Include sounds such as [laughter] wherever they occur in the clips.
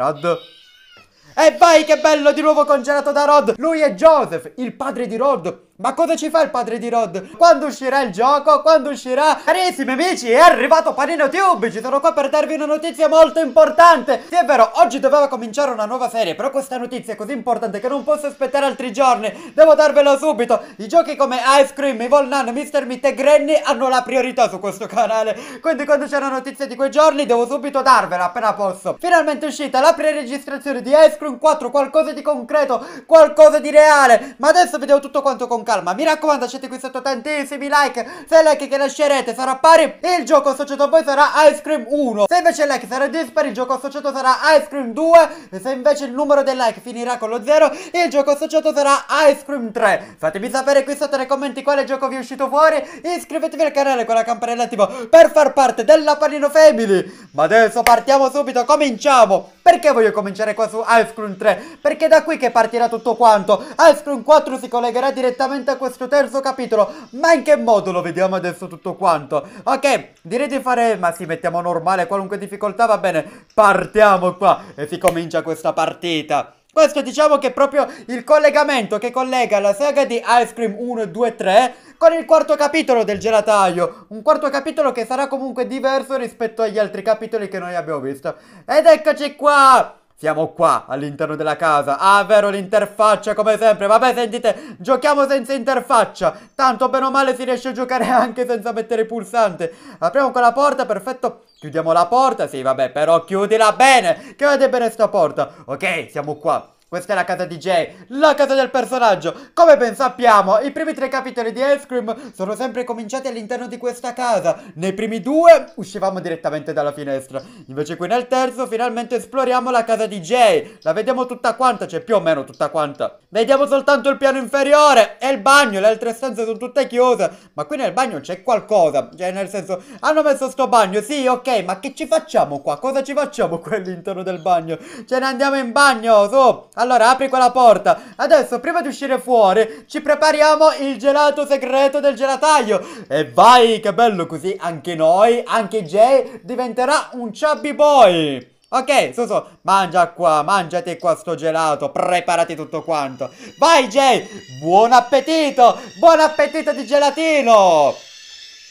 Rod. E vai che bello di nuovo congelato da Rod! Lui è Joseph, il padre di Rod, ma cosa ci fa il padre di Rod? Quando uscirà il gioco? Quando uscirà? Carissimi amici, è arrivato Panino Tube! Ci sono qua per darvi una notizia molto importante! Sì, è vero, oggi doveva cominciare una nuova serie, però questa notizia è così importante che non posso aspettare altri giorni! Devo darvela subito! I giochi come Ice Cream, Evil Nun, Mr. Meat e Granny hanno la priorità su questo canale! Quindi quando c'è una notizia di quei giorni devo subito darvela, appena posso! Finalmente è uscita la pre-registrazione di Ice Cream 4, qualcosa di concreto, qualcosa di reale! Ma adesso vediamo tutto quanto concreto! calma Mi raccomando lasciate qui sotto tantissimi like Se il like che lascerete sarà pari Il gioco associato a voi sarà Ice Cream 1 Se invece il like sarà dispari il gioco associato sarà Ice Cream 2 E se invece il numero dei like finirà con lo 0 Il gioco associato sarà Ice Cream 3 Fatemi sapere qui sotto nei commenti quale gioco vi è uscito fuori Iscrivetevi al canale con la campanella attiva Per far parte della Panino Family ma adesso partiamo subito, cominciamo! Perché voglio cominciare qua su Ice Cream 3? Perché da qui che partirà tutto quanto. Ice Cream 4 si collegherà direttamente a questo terzo capitolo. Ma in che modo lo vediamo adesso tutto quanto? Ok, direi di fare... Ma sì, mettiamo normale, qualunque difficoltà va bene. Partiamo qua e si comincia questa partita. Questo diciamo che è proprio il collegamento che collega la saga di Ice Cream 1, 2, 3 con il quarto capitolo del gelataio. Un quarto capitolo che sarà comunque diverso rispetto agli altri capitoli che noi abbiamo visto. Ed eccoci qua! Siamo qua all'interno della casa. Ah, vero, l'interfaccia come sempre. Vabbè, sentite, giochiamo senza interfaccia. Tanto bene o male si riesce a giocare [laughs] anche senza mettere pulsante. Apriamo quella porta, perfetto. Chiudiamo la porta. Sì, vabbè, però chiudila bene. Chiudete bene sta porta. Ok, siamo qua. Questa è la casa DJ, la casa del personaggio. Come ben sappiamo, i primi tre capitoli di Ice Cream sono sempre cominciati all'interno di questa casa. Nei primi due uscivamo direttamente dalla finestra. Invece qui nel terzo finalmente esploriamo la casa DJ. La vediamo tutta quanta, cioè più o meno tutta quanta. Vediamo soltanto il piano inferiore e il bagno. Le altre stanze sono tutte chiuse. Ma qui nel bagno c'è qualcosa. Cioè nel senso, hanno messo sto bagno, sì, ok, ma che ci facciamo qua? Cosa ci facciamo qua all'interno del bagno? Ce ne andiamo in bagno, su! Allora, apri quella porta. Adesso, prima di uscire fuori, ci prepariamo il gelato segreto del gelataio. E vai, che bello così. Anche noi, anche Jay, diventerà un chubby boy. Ok, Suso, mangia qua, mangiati qua sto gelato, preparati tutto quanto. Vai Jay, buon appetito, buon appetito di gelatino!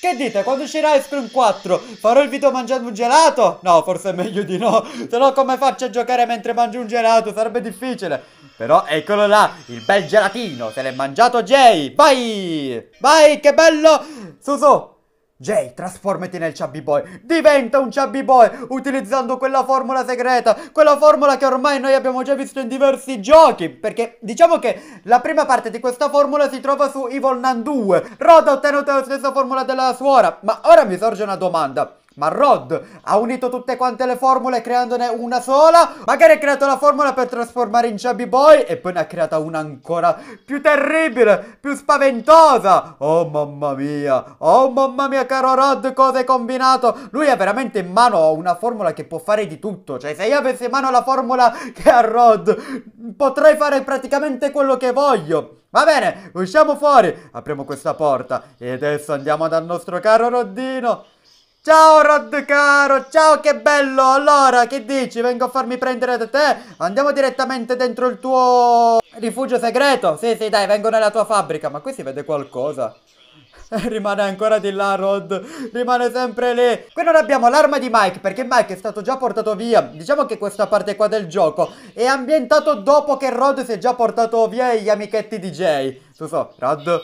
Che dite? Quando uscirà Ice Cream 4 farò il video mangiando un gelato? No, forse è meglio di no. Se no come faccio a giocare mentre mangio un gelato? Sarebbe difficile. Però eccolo là, il bel gelatino. Se l'è mangiato Jay. Vai! Vai, che bello! Su, su, Jay, trasformati nel Chubby Boy. Diventa un Chubby Boy utilizzando quella formula segreta, quella formula che ormai noi abbiamo già visto in diversi giochi. Perché diciamo che la prima parte di questa formula si trova su Evil Nan 2. Rod ha ottenuto la stessa formula della suora. Ma ora mi sorge una domanda ma Rod ha unito tutte quante le formule creandone una sola, magari ha creato la formula per trasformare in Chubby Boy e poi ne ha creata una ancora più terribile, più spaventosa. Oh mamma mia, oh mamma mia caro Rod, cosa hai combinato? Lui ha veramente in mano una formula che può fare di tutto, cioè se io avessi in mano la formula che ha Rod, potrei fare praticamente quello che voglio. Va bene, usciamo fuori, apriamo questa porta e adesso andiamo dal nostro caro Roddino. Ciao Rod caro, ciao che bello, allora che dici? Vengo a farmi prendere da te? Andiamo direttamente dentro il tuo rifugio segreto? Sì sì dai, vengo nella tua fabbrica, ma qui si vede qualcosa [laughs] rimane ancora di là Rod rimane sempre lì qui non abbiamo l'arma di Mike perché Mike è stato già portato via diciamo che questa parte qua del gioco è ambientato dopo che Rod si è già portato via gli amichetti DJ tu so Rod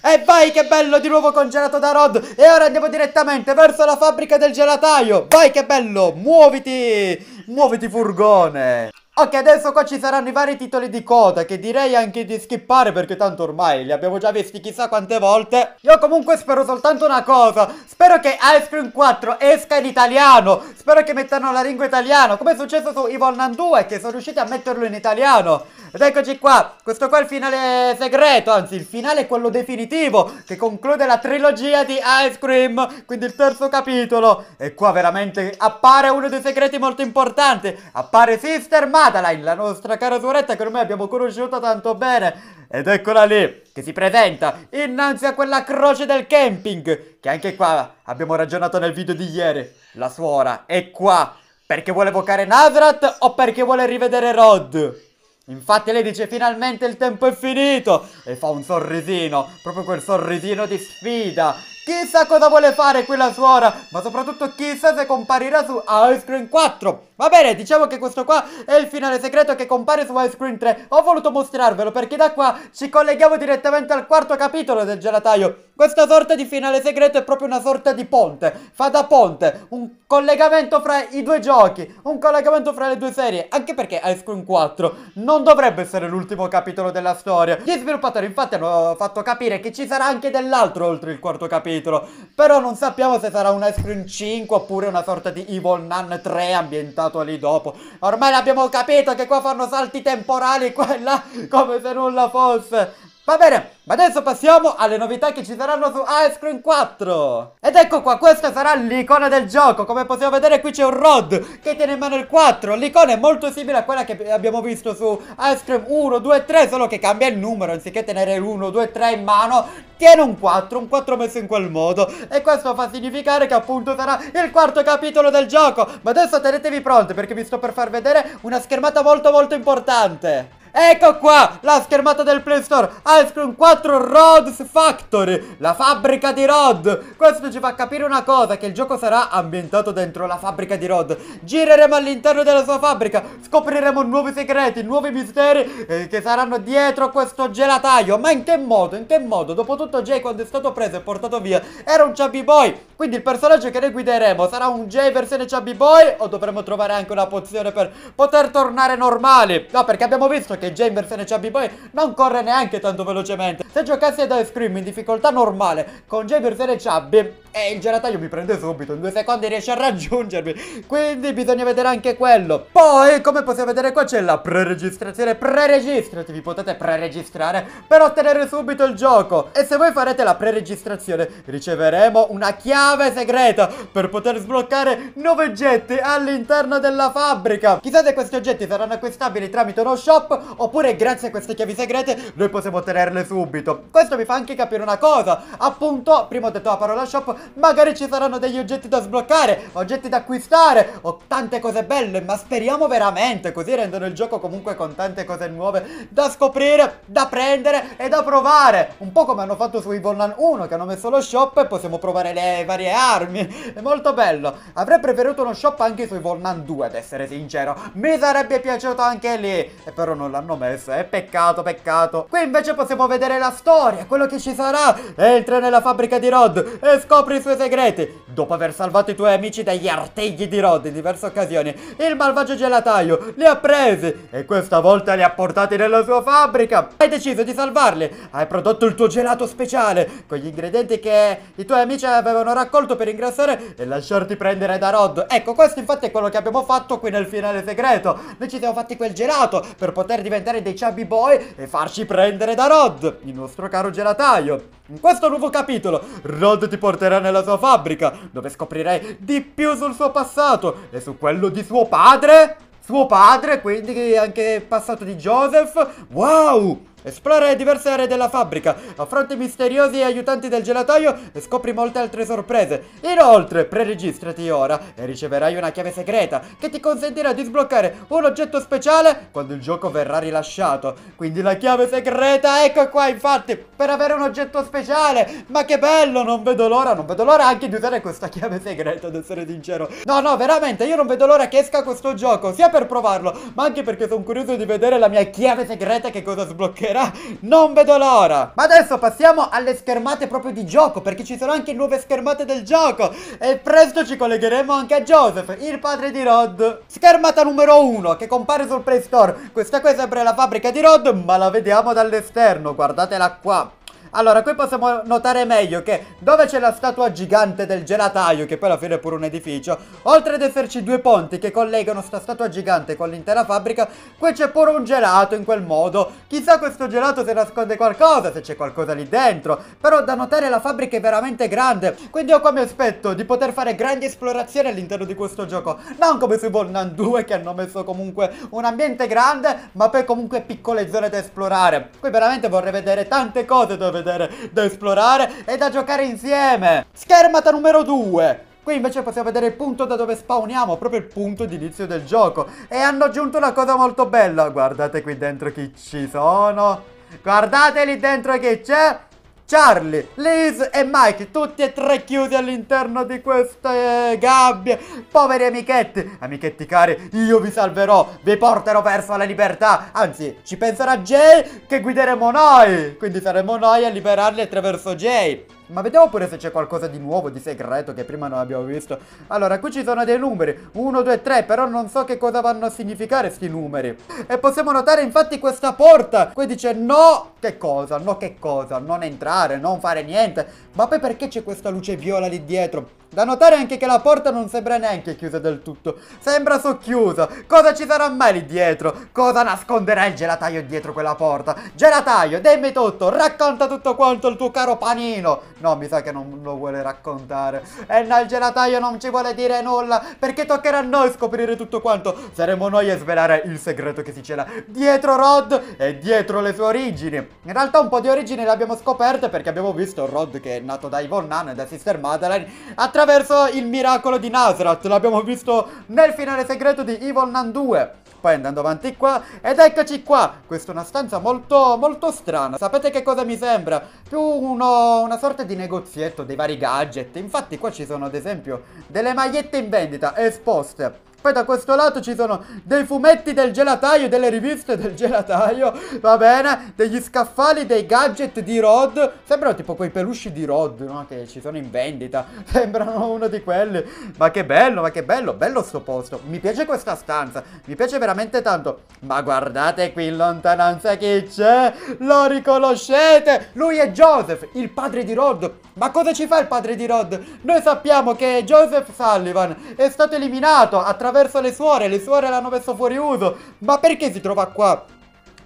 e vai che bello di nuovo congelato da Rod E ora andiamo direttamente verso la fabbrica del gelataio Vai che bello, muoviti Muoviti furgone Ok, adesso qua ci saranno i vari titoli di coda che direi anche di skippare perché tanto ormai li abbiamo già visti chissà quante volte. Io comunque spero soltanto una cosa, spero che Ice Cream 4 esca in italiano, spero che mettano la lingua italiana, come è successo su Evil Nan 2 che sono riusciti a metterlo in italiano. Ed eccoci qua, questo qua è il finale segreto, anzi il finale è quello definitivo che conclude la trilogia di Ice Cream, quindi il terzo capitolo. E qua veramente appare uno dei segreti molto importanti, appare Sister Mario. Madeline, la nostra cara suoretta che ormai abbiamo conosciuto tanto bene. Ed eccola lì, che si presenta innanzi a quella croce del camping, che anche qua abbiamo ragionato nel video di ieri. La suora è qua perché vuole evocare Nazrat o perché vuole rivedere Rod? Infatti lei dice finalmente il tempo è finito e fa un sorrisino, proprio quel sorrisino di sfida Chissà cosa vuole fare quella suora, ma soprattutto chissà se comparirà su Ice Cream 4. Va bene, diciamo che questo qua è il finale segreto che compare su Ice Cream 3. Ho voluto mostrarvelo perché da qua ci colleghiamo direttamente al quarto capitolo del gelataio. Questa sorta di finale segreto è proprio una sorta di ponte, fa da ponte, un collegamento fra i due giochi, un collegamento fra le due serie, anche perché Ice Cream 4 non dovrebbe essere l'ultimo capitolo della storia. Gli sviluppatori infatti hanno fatto capire che ci sarà anche dell'altro oltre il quarto capitolo, però non sappiamo se sarà un Ice Cream 5 oppure una sorta di Evil Nun 3 ambientato lì dopo. Ormai l'abbiamo capito che qua fanno salti temporali qua e là come se nulla fosse. Va bene, ma adesso passiamo alle novità che ci saranno su Ice Cream 4 Ed ecco qua, questa sarà l'icona del gioco Come possiamo vedere qui c'è un Rod che tiene in mano il 4 L'icona è molto simile a quella che abbiamo visto su Ice Cream 1, 2, 3 Solo che cambia il numero, anziché tenere l'1, 2, 3 in mano Tiene un 4, un 4 messo in quel modo E questo fa significare che appunto sarà il quarto capitolo del gioco Ma adesso tenetevi pronti perché vi sto per far vedere una schermata molto molto importante Ecco qua la schermata del Play Store Ice Cream 4 Rods Factory La fabbrica di Rod Questo ci fa capire una cosa Che il gioco sarà ambientato dentro la fabbrica di Rod Gireremo all'interno della sua fabbrica Scopriremo nuovi segreti, nuovi misteri eh, Che saranno dietro questo gelataio Ma in che modo, in che modo? Dopotutto Jay quando è stato preso e portato via Era un chubby boy Quindi il personaggio che noi guideremo sarà un Jay versione chubby boy O dovremo trovare anche una pozione per poter tornare normali No perché abbiamo visto che perché Chamber se ne Chubby Boy non corre neanche tanto velocemente. Se giocassi ad Ice Cream in difficoltà normale con Chamber se ne Chubby, eh, il gelataio mi prende subito, in due secondi riesce a raggiungermi, quindi bisogna vedere anche quello. Poi, come possiamo vedere qua c'è la pre-registrazione, pre-registrati, vi potete pre-registrare per ottenere subito il gioco. E se voi farete la pre-registrazione, riceveremo una chiave segreta per poter sbloccare 9 oggetti all'interno della fabbrica. Chissà se questi oggetti saranno acquistabili tramite uno shop oppure grazie a queste chiavi segrete noi possiamo ottenerle subito. Questo mi fa anche capire una cosa, appunto, prima ho detto la parola shop, magari ci saranno degli oggetti da sbloccare, oggetti da acquistare, Ho tante cose belle, ma speriamo veramente, così rendono il gioco comunque con tante cose nuove da scoprire, da prendere e da provare. Un po' come hanno fatto su Evilnan 1, che hanno messo lo shop e possiamo provare le varie armi, è molto bello. Avrei preferito uno shop anche su Evilnan 2, ad essere sincero, mi sarebbe piaciuto anche lì, e però non l'hanno l'hanno messa. È peccato, peccato. Qui invece possiamo vedere la storia, quello che ci sarà. Entra nella fabbrica di Rod e scopri i suoi segreti. Dopo aver salvato i tuoi amici dagli artigli di Rod in diverse occasioni, il malvagio gelataio li ha presi e questa volta li ha portati nella sua fabbrica. Hai deciso di salvarli. Hai prodotto il tuo gelato speciale con gli ingredienti che i tuoi amici avevano raccolto per ingrassare e lasciarti prendere da Rod. Ecco, questo infatti è quello che abbiamo fatto qui nel finale segreto. Noi ci siamo fatti quel gelato per poter diventare diventare dei chubby boy e farci prendere da Rod, il nostro caro gelataio. In questo nuovo capitolo, Rod ti porterà nella sua fabbrica, dove scoprirai di più sul suo passato e su quello di suo padre... Suo padre, quindi anche passato di Joseph. Wow! Esplora diverse aree della fabbrica, affronti misteriosi aiutanti del gelataio e scopri molte altre sorprese. Inoltre, preregistrati ora e riceverai una chiave segreta che ti consentirà di sbloccare un oggetto speciale quando il gioco verrà rilasciato. Quindi la chiave segreta, ecco qua infatti, per avere un oggetto speciale. Ma che bello, non vedo l'ora, non vedo l'ora anche di usare questa chiave segreta, ad essere sincero. No, no, veramente, io non vedo l'ora che esca questo gioco, sia per provarlo, ma anche perché sono curioso di vedere la mia chiave segreta che cosa sbloccherà sera Non vedo l'ora Ma adesso passiamo alle schermate proprio di gioco Perché ci sono anche nuove schermate del gioco E presto ci collegheremo anche a Joseph Il padre di Rod Schermata numero 1 che compare sul Play Store Questa qui è sempre la fabbrica di Rod Ma la vediamo dall'esterno Guardatela qua allora, qui possiamo notare meglio che dove c'è la statua gigante del gelataio, che poi alla fine è pure un edificio, oltre ad esserci due ponti che collegano sta statua gigante con l'intera fabbrica, qui c'è pure un gelato in quel modo. Chissà questo gelato se nasconde qualcosa, se c'è qualcosa lì dentro. Però da notare la fabbrica è veramente grande, quindi io qua mi aspetto di poter fare grandi esplorazioni all'interno di questo gioco. Non come su Bornan 2 che hanno messo comunque un ambiente grande, ma poi comunque piccole zone da esplorare. Qui veramente vorrei vedere tante cose dove vedere, da esplorare e da giocare insieme. Schermata numero 2. Qui invece possiamo vedere il punto da dove spawniamo, proprio il punto di inizio del gioco. E hanno aggiunto una cosa molto bella. Guardate qui dentro chi ci sono. Guardate lì dentro che c'è. Charlie, Liz e Mike, tutti e tre chiusi all'interno di queste gabbie. Poveri amichetti, amichetti cari, io vi salverò, vi porterò verso la libertà. Anzi, ci penserà Jay che guideremo noi. Quindi saremo noi a liberarli attraverso Jay. Ma vediamo pure se c'è qualcosa di nuovo, di segreto che prima non abbiamo visto. Allora, qui ci sono dei numeri. 1, 2, 3, però non so che cosa vanno a significare questi numeri. E possiamo notare infatti questa porta. Qui dice no, che cosa? No, che cosa? Non entrare, non fare niente. Ma poi perché c'è questa luce viola lì dietro? Da notare anche che la porta non sembra neanche chiusa del tutto, sembra socchiusa. Cosa ci sarà mai lì dietro? Cosa nasconderà il gelataio dietro quella porta? Gelataio, dimmi tutto, racconta tutto quanto il tuo caro panino. No, mi sa che non lo vuole raccontare. E eh, no, il gelataio non ci vuole dire nulla, perché toccherà a noi scoprire tutto quanto. Saremo noi a svelare il segreto che si cela dietro Rod e dietro le sue origini. In realtà un po' di origini le abbiamo scoperte perché abbiamo visto Rod che è nato da Yvonne Nan e da Sister Madeline attraverso attraverso il miracolo di Nazrat. L'abbiamo visto nel finale segreto di Evil Nan 2. Poi andando avanti qua, ed eccoci qua, questa è una stanza molto, molto strana, sapete che cosa mi sembra? Più uno, una sorta di negozietto dei vari gadget, infatti qua ci sono ad esempio delle magliette in vendita esposte poi da questo lato ci sono dei fumetti del gelataio, delle riviste del gelataio, va bene, degli scaffali, dei gadget di Rod, sembrano tipo quei pelusci di Rod, no? Che ci sono in vendita, [laughs] sembrano uno di quelli. Ma che bello, ma che bello, bello sto posto. Mi piace questa stanza, mi piace veramente tanto. Ma guardate qui in lontananza chi c'è, lo riconoscete? Lui è Joseph, il padre di Rod. Ma cosa ci fa il padre di Rod? Noi sappiamo che Joseph Sullivan è stato eliminato attraverso verso le suore, le suore l'hanno messo fuori uso. Ma perché si trova qua?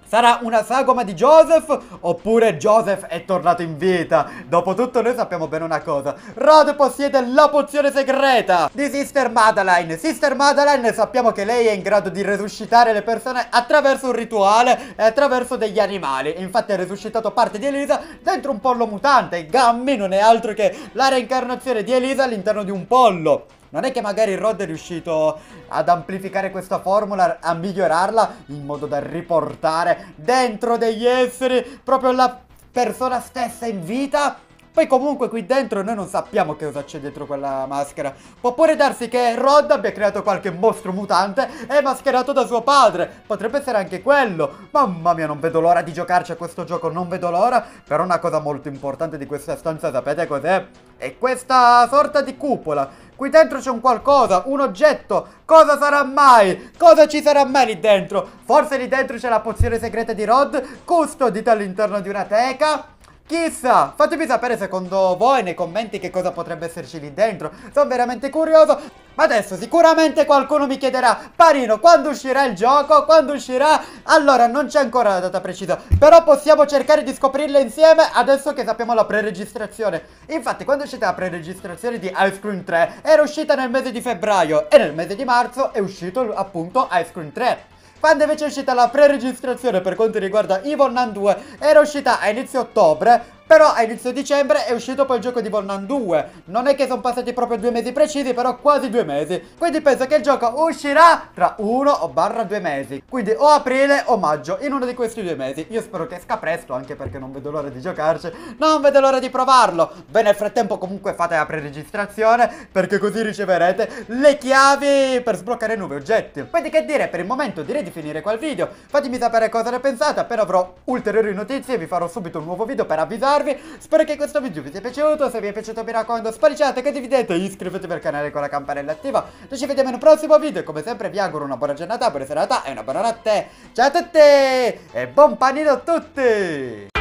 Sarà una sagoma di Joseph oppure Joseph è tornato in vita? Dopotutto noi sappiamo bene una cosa, Rod possiede la pozione segreta di Sister Madeline. Sister Madeline sappiamo che lei è in grado di resuscitare le persone attraverso un rituale e attraverso degli animali. Infatti ha resuscitato parte di Elisa dentro un pollo mutante. Gammy non è altro che la reincarnazione di Elisa all'interno di un pollo. Non è che magari Rod è riuscito ad amplificare questa formula, a migliorarla in modo da riportare dentro degli esseri proprio la persona stessa in vita? Poi comunque qui dentro noi non sappiamo che cosa c'è dietro quella maschera. Può pure darsi che Rod abbia creato qualche mostro mutante e mascherato da suo padre. Potrebbe essere anche quello. Mamma mia, non vedo l'ora di giocarci a questo gioco, non vedo l'ora. Però una cosa molto importante di questa stanza sapete cos'è? È questa sorta di cupola Qui dentro c'è un qualcosa, un oggetto. Cosa sarà mai? Cosa ci sarà mai lì dentro? Forse lì dentro c'è la pozione segreta di Rod, custodita all'interno di una teca. Chissà, fatemi sapere secondo voi nei commenti che cosa potrebbe esserci lì dentro. Sono veramente curioso. Ma adesso sicuramente qualcuno mi chiederà, Parino, quando uscirà il gioco? Quando uscirà? Allora, non c'è ancora la data precisa, però possiamo cercare di scoprirla insieme adesso che sappiamo la preregistrazione. Infatti, quando è uscita la preregistrazione di Ice Cream 3, era uscita nel mese di febbraio e nel mese di marzo è uscito appunto Ice Cream 3 quando invece è uscita la pre-registrazione per quanto riguarda Evil Nan 2 era uscita a inizio ottobre però a inizio dicembre è uscito poi il gioco di Volnan 2. Non è che sono passati proprio due mesi precisi, però quasi due mesi. Quindi penso che il gioco uscirà tra uno o barra due mesi. Quindi o aprile o maggio, in uno di questi due mesi. Io spero che esca presto, anche perché non vedo l'ora di giocarci. Non vedo l'ora di provarlo. Beh, nel frattempo comunque fate la preregistrazione, perché così riceverete le chiavi per sbloccare nuovi oggetti. Quindi che dire, per il momento direi di finire qua il video. Fatemi sapere cosa ne pensate, appena avrò ulteriori notizie vi farò subito un nuovo video per avvisare salutarvi. Spero che questo video vi sia piaciuto. Se vi è piaciuto mi raccomando spaliciate, condividete iscrivetevi al canale con la campanella attiva. Noi ci vediamo in un prossimo video. Come sempre vi auguro una buona giornata, buona serata e una buona notte. Ciao a tutti e buon panino a tutti!